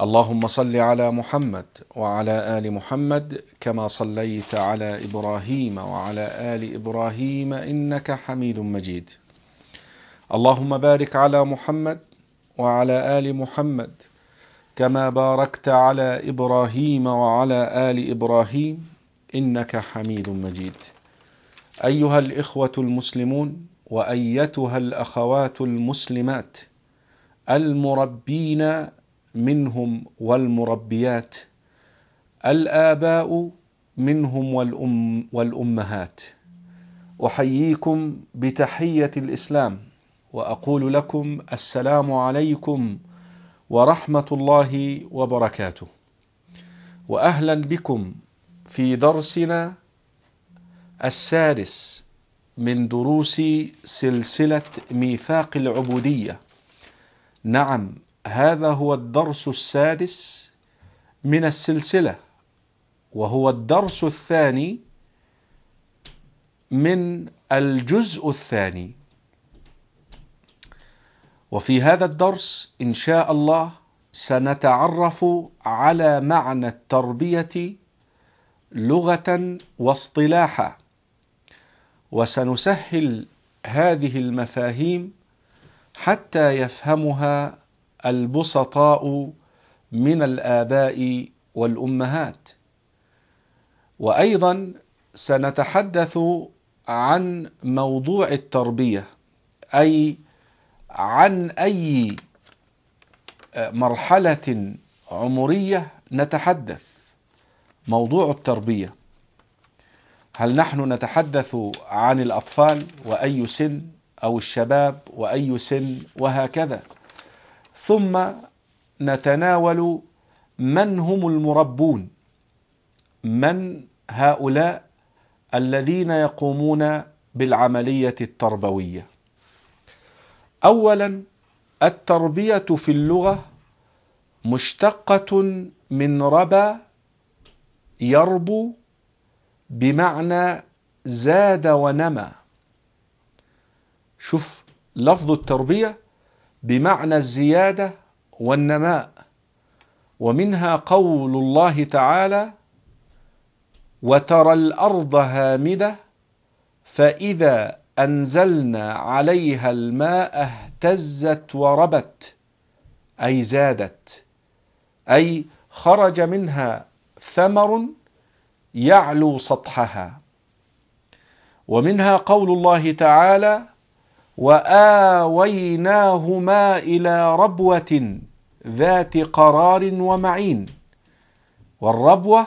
اللهم صل على محمد وعلى ال محمد كما صليت على ابراهيم وعلى ال ابراهيم انك حميد مجيد اللهم بارك على محمد وعلى ال محمد كما باركت على ابراهيم وعلى ال ابراهيم انك حميد مجيد ايها الاخوه المسلمون وايتها الاخوات المسلمات المربين منهم والمربيات الآباء منهم والأم والأمهات أحييكم بتحية الإسلام وأقول لكم السلام عليكم ورحمة الله وبركاته وأهلا بكم في درسنا السادس من دروس سلسلة ميثاق العبودية نعم هذا هو الدرس السادس من السلسلة وهو الدرس الثاني من الجزء الثاني وفي هذا الدرس إن شاء الله سنتعرف على معنى التربية لغة واصطلاحا وسنسهل هذه المفاهيم حتى يفهمها البسطاء من الآباء والأمهات وأيضا سنتحدث عن موضوع التربية أي عن أي مرحلة عمرية نتحدث موضوع التربية هل نحن نتحدث عن الأطفال وأي سن أو الشباب وأي سن وهكذا ثم نتناول من هم المربون من هؤلاء الذين يقومون بالعمليه التربويه اولا التربيه في اللغه مشتقه من ربى يربو بمعنى زاد ونمى شوف لفظ التربيه بمعنى الزيادة والنماء ومنها قول الله تعالى وترى الأرض هامدة فإذا أنزلنا عليها الماء اهتزت وربت أي زادت أي خرج منها ثمر يعلو سطحها ومنها قول الله تعالى واويناهما الى ربوه ذات قرار ومعين والربوه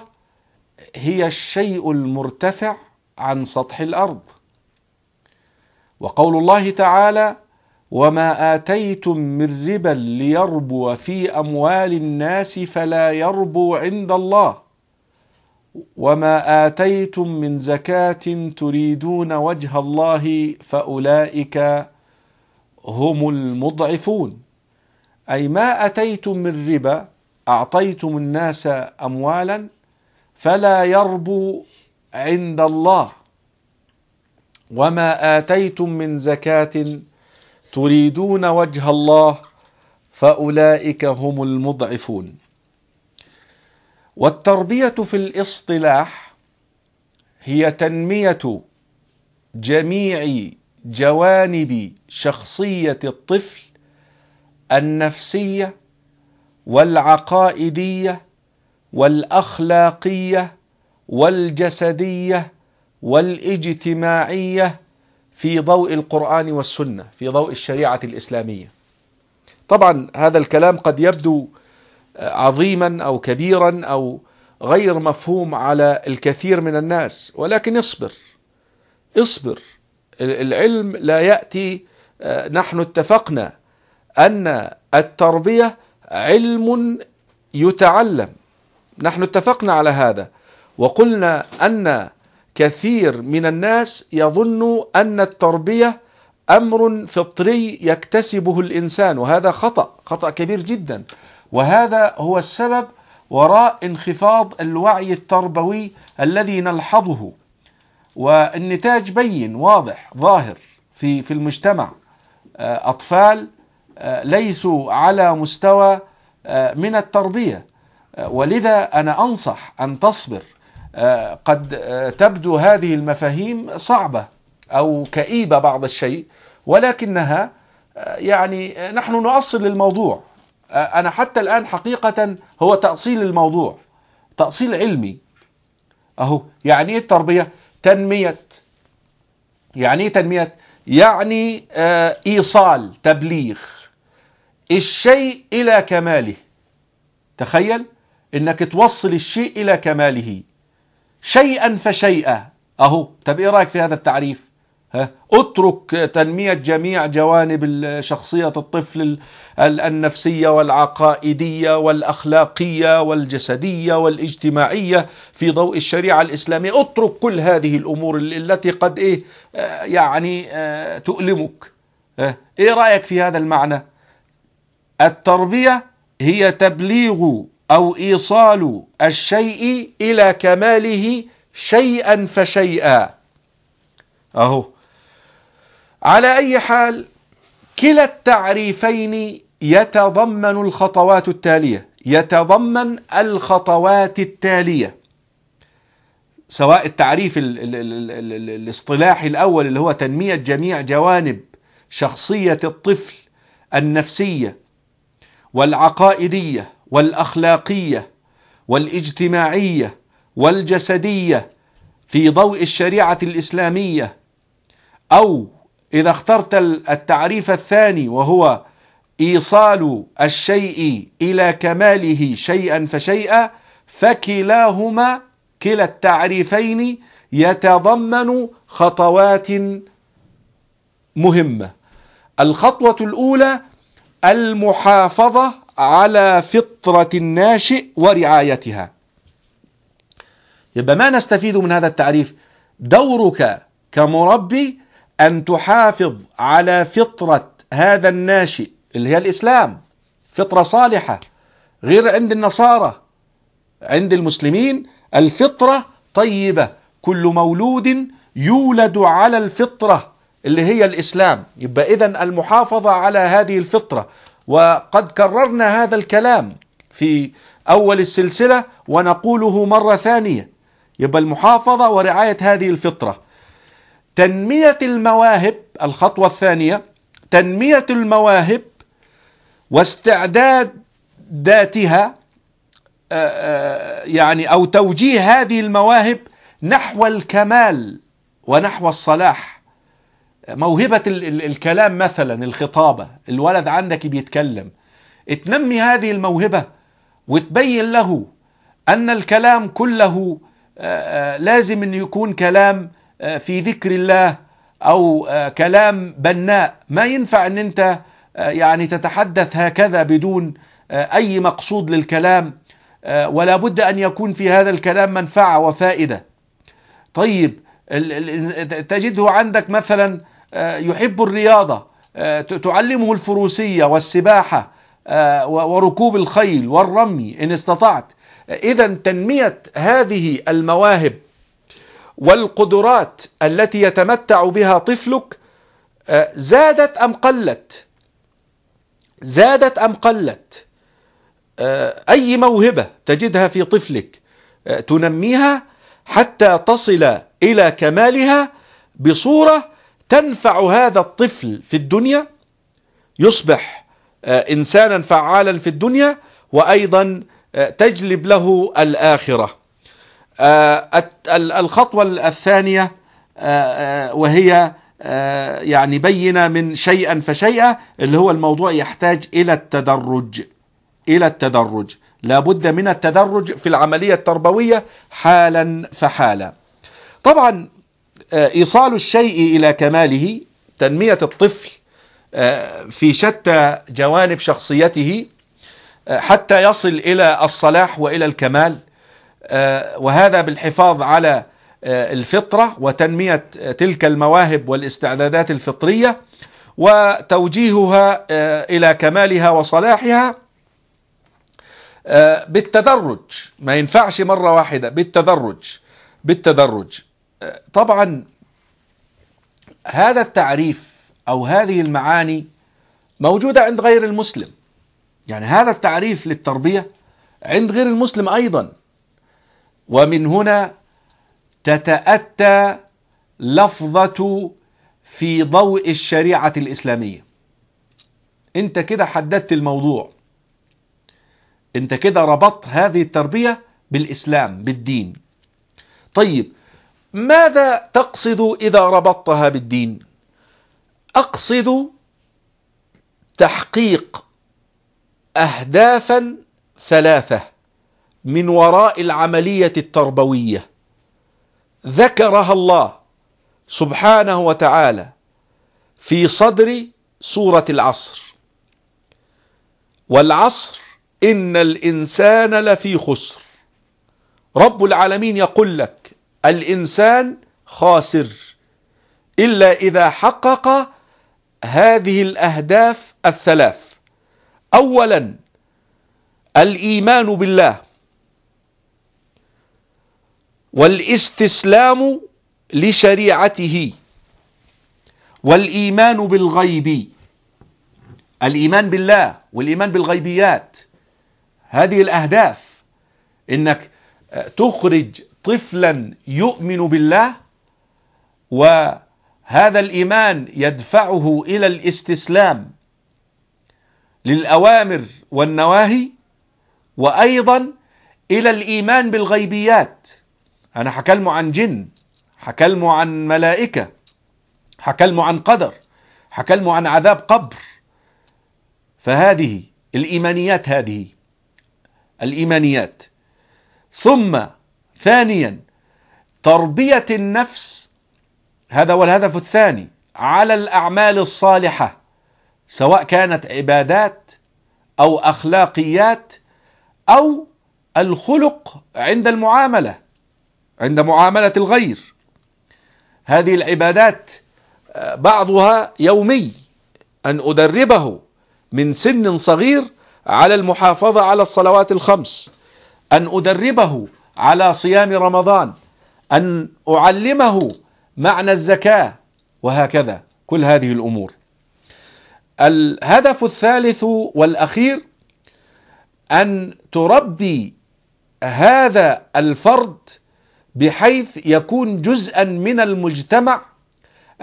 هي الشيء المرتفع عن سطح الارض وقول الله تعالى وما اتيتم من ربا ليربو في اموال الناس فلا يربو عند الله وما آتيتم من زكاة تريدون وجه الله فأولئك هم المضعفون أي ما أتيتم من ربا أعطيتم الناس أموالا فلا يربو عند الله وما آتيتم من زكاة تريدون وجه الله فأولئك هم المضعفون والتربيه في الاصطلاح هي تنميه جميع جوانب شخصيه الطفل النفسيه والعقائديه والاخلاقيه والجسديه والاجتماعيه في ضوء القران والسنه في ضوء الشريعه الاسلاميه طبعا هذا الكلام قد يبدو عظيما أو كبيرا أو غير مفهوم على الكثير من الناس ولكن اصبر اصبر العلم لا يأتي آه، نحن اتفقنا أن التربية علم يتعلم نحن اتفقنا على هذا وقلنا أن كثير من الناس يظن أن التربية أمر فطري يكتسبه الإنسان وهذا خطأ خطأ كبير جدا وهذا هو السبب وراء انخفاض الوعي التربوي الذي نلحظه والنتاج بين واضح ظاهر في في المجتمع آه، اطفال آه، ليسوا على مستوى آه، من التربيه ولذا انا انصح ان تصبر قد تبدو هذه المفاهيم صعبه او كئيبه بعض الشيء ولكنها يعني نحن نؤصل للموضوع أنا حتى الآن حقيقة هو تأصيل الموضوع تأصيل علمي أهو يعني إيه التربية؟ تنمية يعني إيه تنمية؟ يعني آه إيصال تبليغ الشيء إلى كماله تخيل إنك توصل الشيء إلى كماله شيئا فشيئا أهو طب إيه رأيك في هذا التعريف؟ اترك تنمية جميع جوانب شخصية الطفل النفسية والعقائدية والأخلاقية والجسدية والاجتماعية في ضوء الشريعة الإسلامية اترك كل هذه الأمور التي قد إيه آه، يعني آه، تؤلمك إيه رأيك في هذا المعنى التربية هي تبليغ أو إيصال الشيء إلى كماله شيئا فشيئا أهو على أي حال كلا التعريفين يتضمن الخطوات التالية يتضمن الخطوات التالية سواء التعريف الـ الـ الـ الاصطلاحي الأول اللي هو تنمية جميع جوانب شخصية الطفل النفسية والعقائدية والأخلاقية والاجتماعية والجسدية في ضوء الشريعة الإسلامية أو إذا اخترت التعريف الثاني وهو إيصال الشيء إلى كماله شيئا فشيئا فكلاهما كلا التعريفين يتضمن خطوات مهمة الخطوة الأولى المحافظة على فطرة الناشئ ورعايتها يبقى ما نستفيد من هذا التعريف دورك كمربي أن تحافظ على فطرة هذا الناشئ اللي هي الإسلام فطرة صالحة غير عند النصارى عند المسلمين الفطرة طيبة كل مولود يولد على الفطرة اللي هي الإسلام يبقى إذا المحافظة على هذه الفطرة وقد كررنا هذا الكلام في أول السلسلة ونقوله مرة ثانية يبقى المحافظة ورعاية هذه الفطرة تنمية المواهب الخطوة الثانية تنمية المواهب واستعداد ذاتها آه، آه، يعني أو توجيه هذه المواهب نحو الكمال ونحو الصلاح موهبة الكلام مثلا الخطابة الولد عندك بيتكلم تنمي هذه الموهبة وتبين له أن الكلام كله آه، لازم أن يكون كلام آه، في ذكر الله او آه، كلام بناء ما ينفع ان انت آه، يعني تتحدث هكذا بدون اي مقصود للكلام ولا بد ان يكون في هذا الكلام منفعه وفائده طيب تجده عندك مثلا يحب الرياضه تعلمه الفروسيه والسباحه وركوب الخيل والرمي ان استطعت اذا تنميه هذه المواهب والقدرات التي يتمتع بها طفلك آه، زادت أم قلت زادت أم قلت آه، أي موهبة تجدها في طفلك آه، تنميها حتى تصل إلى كمالها بصورة تنفع هذا الطفل في الدنيا يصبح إنسانا فعالا في الدنيا وأيضا تجلب له الآخرة آه، الخطوة الثانية آه، آه، وهي يعني بينة من شيئا فشيئا اللي هو الموضوع يحتاج إلى التدرج إلى التدرج لابد من التدرج في العملية التربوية حالا فحالا طبعا إيصال الشيء إلى كماله تنمية الطفل في شتى جوانب شخصيته حتى يصل إلى الصلاح وإلى الكمال آه، وهذا بالحفاظ على آه، الفطرة وتنمية آه، تلك المواهب والاستعدادات الفطرية وتوجيهها إلى كمالها وصلاحها بالتدرج ما ينفعش مرة واحدة بالتدرج بالتدرج طبعا هذا التعريف أو هذه المعاني موجودة عند غير المسلم يعني هذا التعريف للتربية عند غير المسلم أيضا ومن هنا تتأتى لفظة في ضوء الشريعة الإسلامية انت كده حددت الموضوع انت كده ربطت هذه التربية بالإسلام بالدين طيب ماذا تقصد إذا ربطتها بالدين أقصد تحقيق أهدافا ثلاثة من وراء العملية التربوية ذكرها الله سبحانه وتعالى في صدر سورة العصر والعصر إن الإنسان لفي خسر رب العالمين يقول لك الإنسان خاسر إلا إذا حقق هذه الأهداف الثلاث أولا الإيمان بالله والاستسلام لشريعته والإيمان بالغيب الإيمان بالله والإيمان بالغيبيات هذه الأهداف إنك آه، تخرج طفلا يؤمن بالله وهذا الإيمان يدفعه إلى الاستسلام للأوامر والنواهي وأيضا إلى الإيمان بالغيبيات انا هكلمه عن جن هكلمه عن ملائكه هكلمه عن قدر هكلمه عن عذاب قبر فهذه الايمانيات هذه الايمانيات ثم ثانيا تربيه النفس هذا هو الهدف الثاني على الاعمال الصالحه سواء كانت عبادات او اخلاقيات او الخلق عند المعامله عند معاملة الغير هذه العبادات آه، بعضها يومي أن أدربه من سن صغير على المحافظة على الصلوات الخمس أن أدربه على صيام رمضان أن أعلمه معنى الزكاة وهكذا كل هذه الأمور الهدف الثالث والأخير أن تربي هذا الفرد بحيث يكون جزءا من المجتمع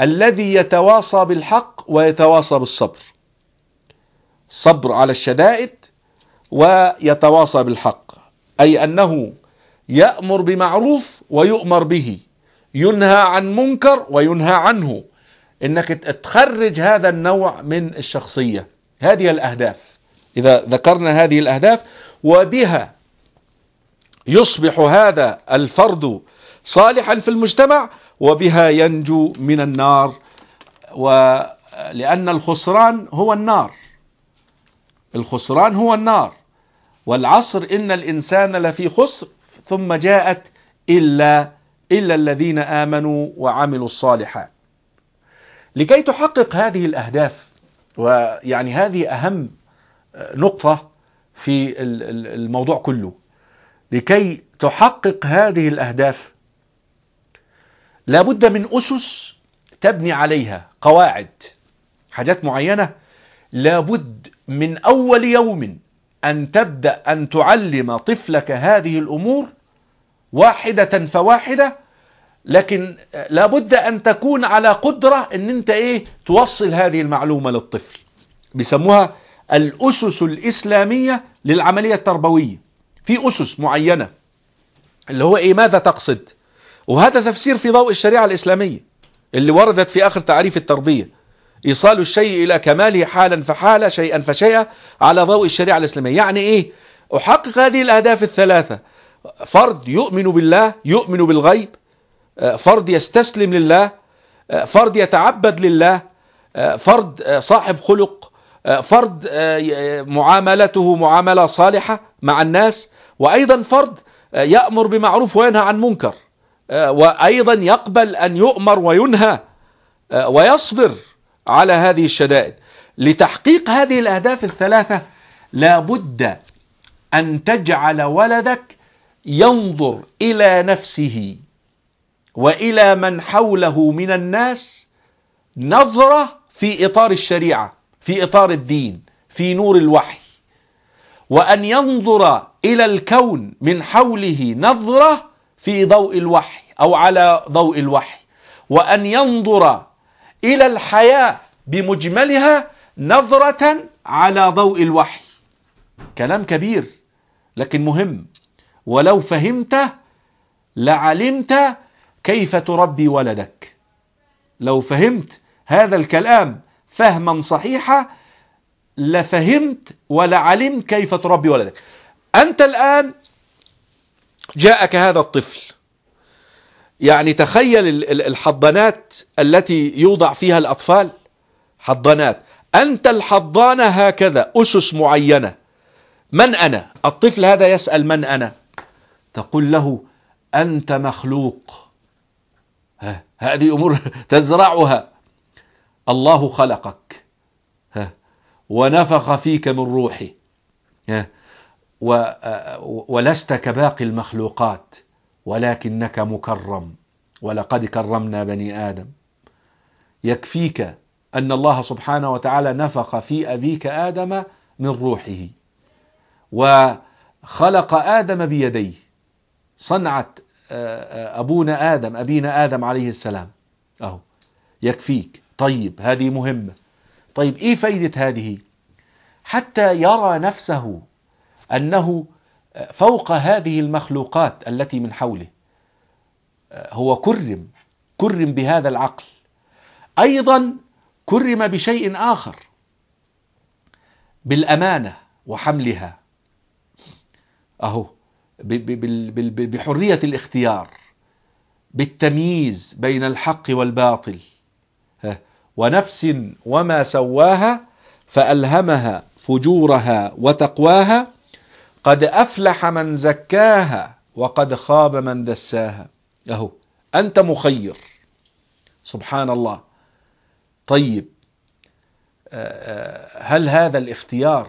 الذي يتواصى بالحق ويتواصى بالصبر صبر على الشدائد ويتواصى بالحق أي أنه يأمر بمعروف ويؤمر به ينهى عن منكر وينهى عنه انك تخرج هذا النوع من الشخصيه هذه الاهداف اذا ذكرنا هذه الاهداف وبها يصبح هذا الفرد صالحا في المجتمع وبها ينجو من النار ولأن الخسران هو النار الخسران هو النار والعصر إن الإنسان لفي خسر ثم جاءت إلا إلا الذين آمنوا وعملوا الصالحات لكي تحقق هذه الأهداف ويعني هذه أهم آه، نقطة في الموضوع كله لكي تحقق هذه الأهداف لابد من أسس تبني عليها قواعد حاجات معينة لابد من أول يوم أن تبدأ أن تعلم طفلك هذه الأمور واحدة فواحدة لكن لابد أن تكون على قدرة أن أنت إيه توصل هذه المعلومة للطفل بيسموها الأسس الإسلامية للعملية التربوية في أسس معينة اللي هو إيه ماذا تقصد وهذا تفسير في ضوء الشريعة الإسلامية اللي وردت في آخر تعريف التربية إيصال الشيء إلى كماله حالا فحالا شيئا فشيئا على ضوء الشريعة الإسلامية يعني إيه أحقق هذه الأهداف الثلاثة فرد يؤمن بالله يؤمن بالغيب فرد يستسلم لله فرد يتعبد لله فرد صاحب خلق آه، فرد آه، معاملته معاملة صالحة مع الناس وأيضا فرد آه، يأمر بمعروف وينهى عن منكر وأيضا يقبل أن يؤمر وينهى ويصبر على هذه الشدائد لتحقيق هذه الأهداف الثلاثة لابد أن تجعل ولدك ينظر إلى نفسه وإلى من حوله من الناس نظرة في إطار الشريعة في إطار الدين في نور الوحي وأن ينظر إلى الكون من حوله نظرة في ضوء الوحي أو على ضوء الوحي وأن ينظر إلى الحياة بمجملها نظرة على ضوء الوحي كلام كبير لكن مهم ولو فهمت لعلمت كيف تربي ولدك لو فهمت هذا الكلام فهما صحيحا لفهمت ولعلمت كيف تربي ولدك أنت الآن جاءك هذا الطفل يعني تخيل الحضانات التي يوضع فيها الأطفال حضانات أنت الحضانة هكذا أسس معينة من أنا؟ الطفل هذا يسأل من أنا؟ تقول له أنت مخلوق هذه أمور تزرعها الله خلقك ها ونفخ فيك من روحه ها ولست كباقي المخلوقات ولكنك مكرم ولقد كرمنا بني ادم يكفيك ان الله سبحانه وتعالى نفخ في ابيك ادم من روحه وخلق ادم بيديه صنعت ابونا ادم ابينا ادم عليه السلام اهو يكفيك طيب هذه مهمة طيب إيه فايدة هذه؟ حتى يرى نفسه أنه فوق هذه المخلوقات التي من حوله هو كرم كرم بهذا العقل أيضا كرم بشيء آخر بالأمانة وحملها أهو بحرية الاختيار بالتمييز بين الحق والباطل ونفس وما سواها فألهمها فجورها وتقواها قد أفلح من زكاها وقد خاب من دساها أهو أنت مخير سبحان الله طيب آه، آه، هل هذا الاختيار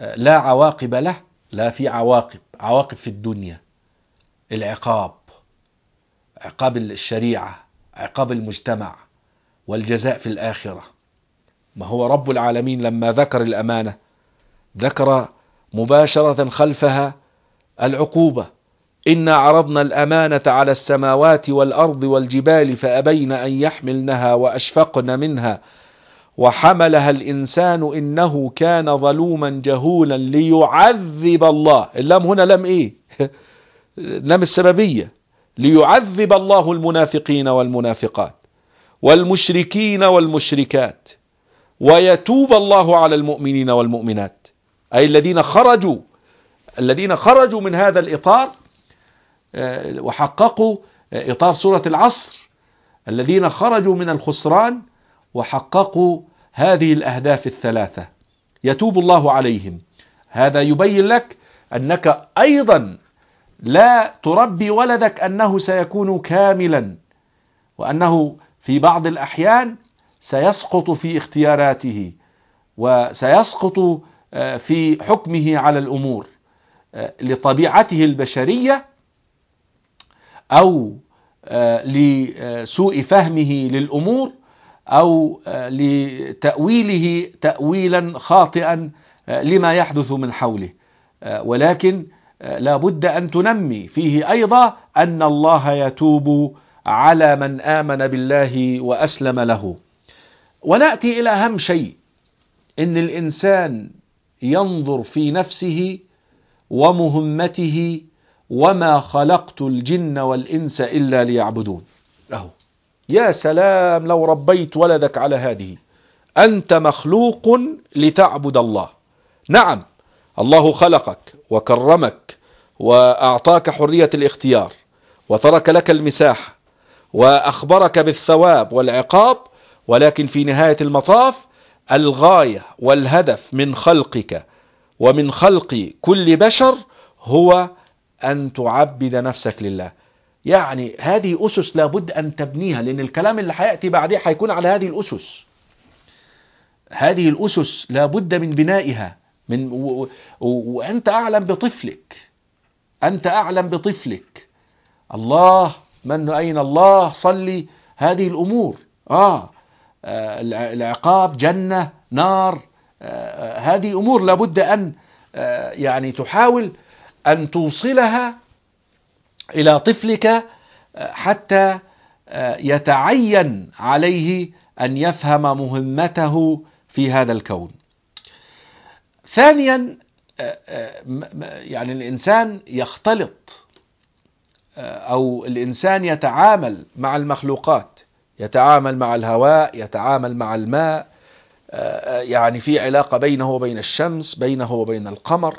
آه، لا عواقب له لا في عواقب عواقب في الدنيا العقاب عقاب الشريعه عقاب المجتمع والجزاء في الآخرة ما هو رب العالمين لما ذكر الأمانة ذكر مباشرة خلفها العقوبة إنا عرضنا الأمانة على السماوات والأرض والجبال فأبين أن يحملنها وأشفقن منها وحملها الإنسان إنه كان ظلوما جهولا ليعذب الله اللام هنا لم إيه لم السببية ليعذب الله المنافقين والمنافقات والمشركين والمشركات ويتوب الله على المؤمنين والمؤمنات أي الذين خرجوا الذين خرجوا من هذا الإطار آه، وحققوا آه، إطار سورة العصر الذين خرجوا من الخسران وحققوا هذه الأهداف الثلاثة يتوب الله عليهم هذا يبين لك أنك أيضا لا تربي ولدك أنه سيكون كاملا وأنه في بعض الأحيان سيسقط في اختياراته وسيسقط آه، في حكمه على الأمور آه، لطبيعته البشرية أو آه، لسوء فهمه للأمور أو لتأويله تأويلا خاطئا لما يحدث من حوله ولكن لا بد أن تنمي فيه أيضا أن الله يتوب على من امن بالله واسلم له وناتي الى اهم شيء ان الانسان ينظر في نفسه ومهمته وما خلقت الجن والانس الا ليعبدون اهو يا سلام لو ربيت ولدك على هذه انت مخلوق لتعبد الله نعم الله خلقك وكرمك واعطاك حريه الاختيار وترك لك المساحه وأخبرك بالثواب والعقاب ولكن في نهاية المطاف الغاية والهدف من خلقك ومن خلق كل بشر هو أن تعبد نفسك لله يعني هذه أسس لابد أن تبنيها لأن الكلام اللي حياتي بعديه حيكون على هذه الأسس هذه الأسس لابد من بنائها من و... و... وأنت أعلم بطفلك أنت أعلم بطفلك الله من أين الله صلي هذه الأمور آه العقاب جنة نار آه،, آه هذه أمور لابد أن آه يعني تحاول أن توصلها إلى طفلك آه، حتى آه، يتعين عليه أن يفهم مهمته في هذا الكون ثانيا يعني الإنسان يختلط أو الإنسان يتعامل مع المخلوقات يتعامل مع الهواء يتعامل مع الماء آه، يعني في علاقة بينه وبين الشمس بينه وبين القمر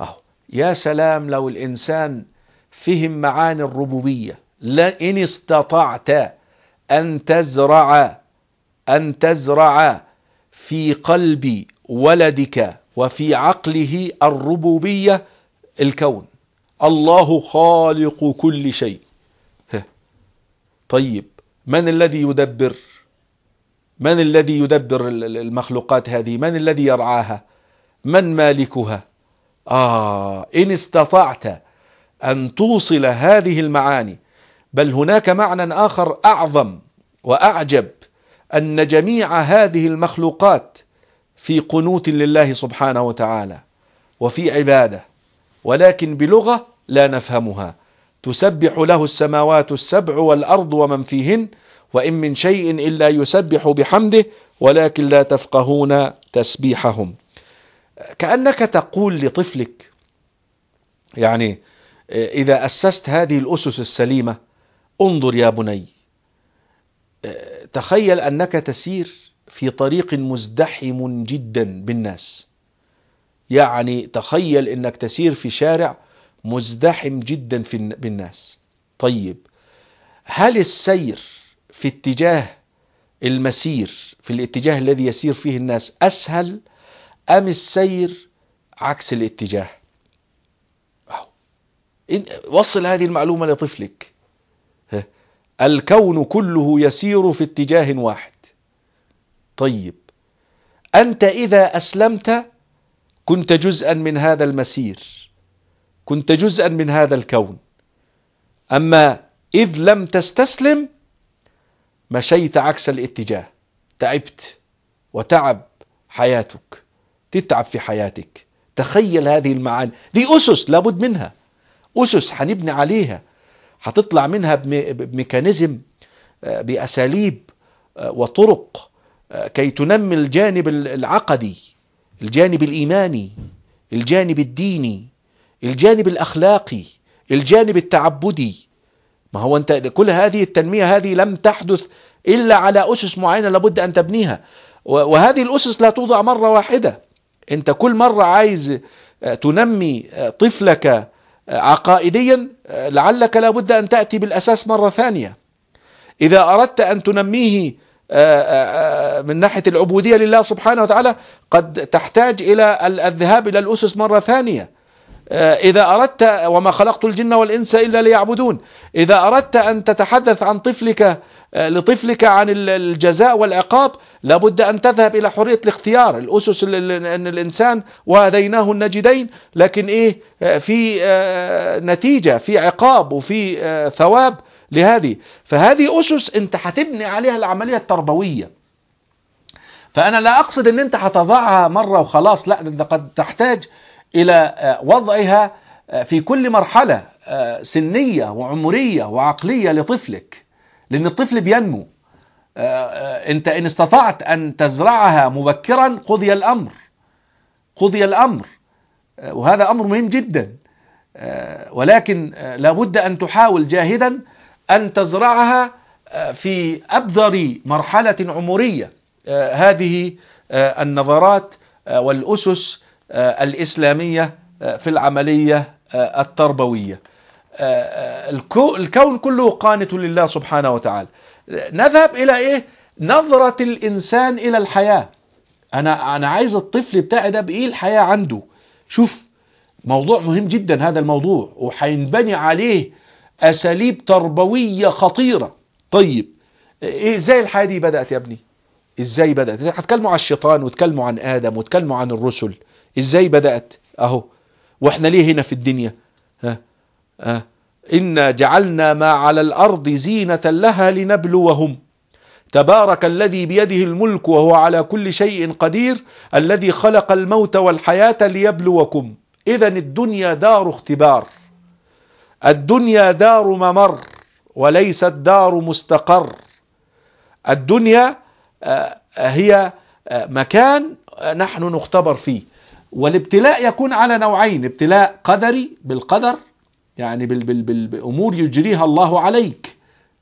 أهو يا سلام لو الإنسان فهم معاني الربوبية لئن استطعت أن تزرع أن تزرع في قلب ولدك وفي عقله الربوبية الكون الله خالق كل شيء طيب من الذي يدبر من الذي يدبر المخلوقات هذه من الذي يرعاها من مالكها آه إن استطعت أن توصل هذه المعاني بل هناك معنى آخر أعظم وأعجب أن جميع هذه المخلوقات في قنوت لله سبحانه وتعالى وفي عبادة ولكن بلغة لا نفهمها تسبح له السماوات السبع والأرض ومن فيهن وإن من شيء إلا يسبح بحمده ولكن لا تفقهون تسبيحهم كأنك تقول لطفلك يعني إذا أسست هذه الأسس السليمة انظر يا بني تخيل أنك تسير في طريق مزدحم جدا بالناس يعني تخيل أنك تسير في شارع مزدحم جدا في بالناس طيب هل السير في اتجاه المسير في الاتجاه الذي يسير فيه الناس أسهل أم السير عكس الاتجاه وصل هذه المعلومة لطفلك الكون كله يسير في اتجاه واحد طيب أنت إذا أسلمت كنت جزءا من هذا المسير كنت جزءا من هذا الكون أما إذ لم تستسلم مشيت عكس الاتجاه تعبت وتعب حياتك تتعب في حياتك تخيل هذه المعاني دي أسس لابد منها أسس هنبني عليها هتطلع منها بميكانيزم آه، بأساليب آه، وطرق آه، كي تنمي الجانب العقدي الجانب الإيماني الجانب الديني الجانب الأخلاقي الجانب التعبدي ما هو أنت كل هذه التنمية هذه لم تحدث إلا على أسس معينة لابد أن تبنيها وهذه الأسس لا توضع مرة واحدة أنت كل مرة عايز آه، تنمي آه، طفلك آه، عقائديا لعلك لابد أن تأتي بالأساس مرة ثانية إذا أردت أن تنميه من ناحية العبودية لله سبحانه وتعالى قد تحتاج إلى الذهاب إلى الأسس مرة ثانية آه، إذا أردت وما خلقت الجن والإنس إلا ليعبدون إذا أردت أن تتحدث عن طفلك آه، لطفلك عن الجزاء والعقاب لابد أن تذهب إلى حرية الاختيار الأسس أن الإنسان وهديناه النجدين لكن إيه آه، في نتيجة في عقاب وفي ثواب لهذه فهذه أسس أنت هتبني عليها العملية التربوية فأنا لا أقصد أن أنت هتضعها مرة وخلاص لا أنت قد تحتاج إلى آه، وضعها آه، في كل مرحلة آه، سنية وعمرية وعقلية لطفلك لأن الطفل بينمو أنت إن استطعت أن تزرعها مبكرا قضي الأمر قضي الأمر وهذا أمر مهم جدا ولكن لابد أن تحاول جاهدا أن تزرعها في أبذر مرحلة عمرية هذه النظرات والأسس آه، الإسلامية آه، في العملية آه، التربوية الكون كله قانت لله سبحانه وتعالى نذهب إلى إيه؟ نظرة الإنسان إلى الحياة أنا أنا عايز الطفل بتاعي ده بإيه الحياة عنده شوف موضوع مهم جدا هذا الموضوع وهينبني عليه أساليب تربوية خطيرة طيب إيه إزاي الحياة دي بدأت يا ابني؟ ازاي بدات هتكلموا عن الشيطان وتكلموا عن ادم وتكلموا عن الرسل ازاي بدأت اهو واحنا ليه هنا في الدنيا ها ها إنا جعلنا ما على الأرض زينة لها لنبلوهم تبارك الذي بيده الملك وهو على كل شيء قدير الذي خلق الموت والحياة ليبلوكم إذا الدنيا دار اختبار الدنيا دار ممر وليست دار مستقر الدنيا آه، هي آه، مكان آه، نحن نختبر فيه والابتلاء يكون على نوعين ابتلاء قدري بالقدر يعني بال بال بال بأمور يجريها الله عليك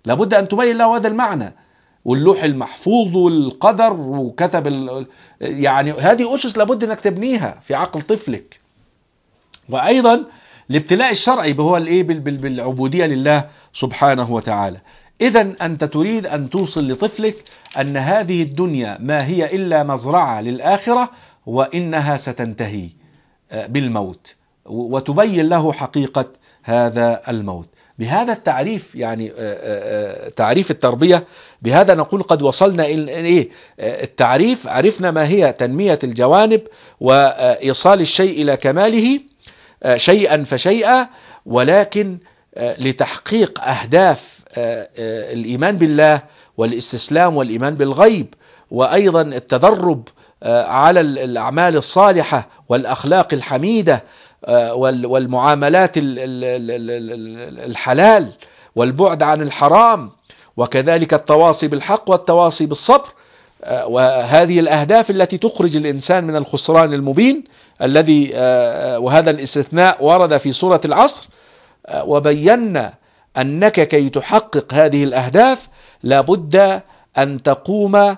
لابد أن تبين له هذا المعنى واللوح المحفوظ والقدر وكتب ال... يعني هذه أسس لابد أنك تبنيها في عقل طفلك وأيضا الابتلاء الشرعي هو الايه بالعبوديه لله سبحانه وتعالى اذا انت تريد ان توصل لطفلك ان هذه الدنيا ما هي الا مزرعه للاخره وانها ستنتهي آه، بالموت وتبين له حقيقه هذا الموت بهذا التعريف يعني آه، آه، تعريف التربيه بهذا نقول قد وصلنا الى ايه التعريف عرفنا ما هي تنميه الجوانب وايصال الشيء الى كماله شيئا فشيئا ولكن لتحقيق اهداف الايمان بالله والاستسلام والايمان بالغيب وايضا التدرب آه، على الأعمال الصالحة والأخلاق الحميدة آه، والمعاملات الحلال والبعد عن الحرام وكذلك التواصي بالحق والتواصي بالصبر آه، وهذه الأهداف التي تخرج الإنسان من الخسران المبين الذي وهذا الاستثناء ورد في سورة العصر وبينا أنك كي تحقق هذه الأهداف لابد أن تقوم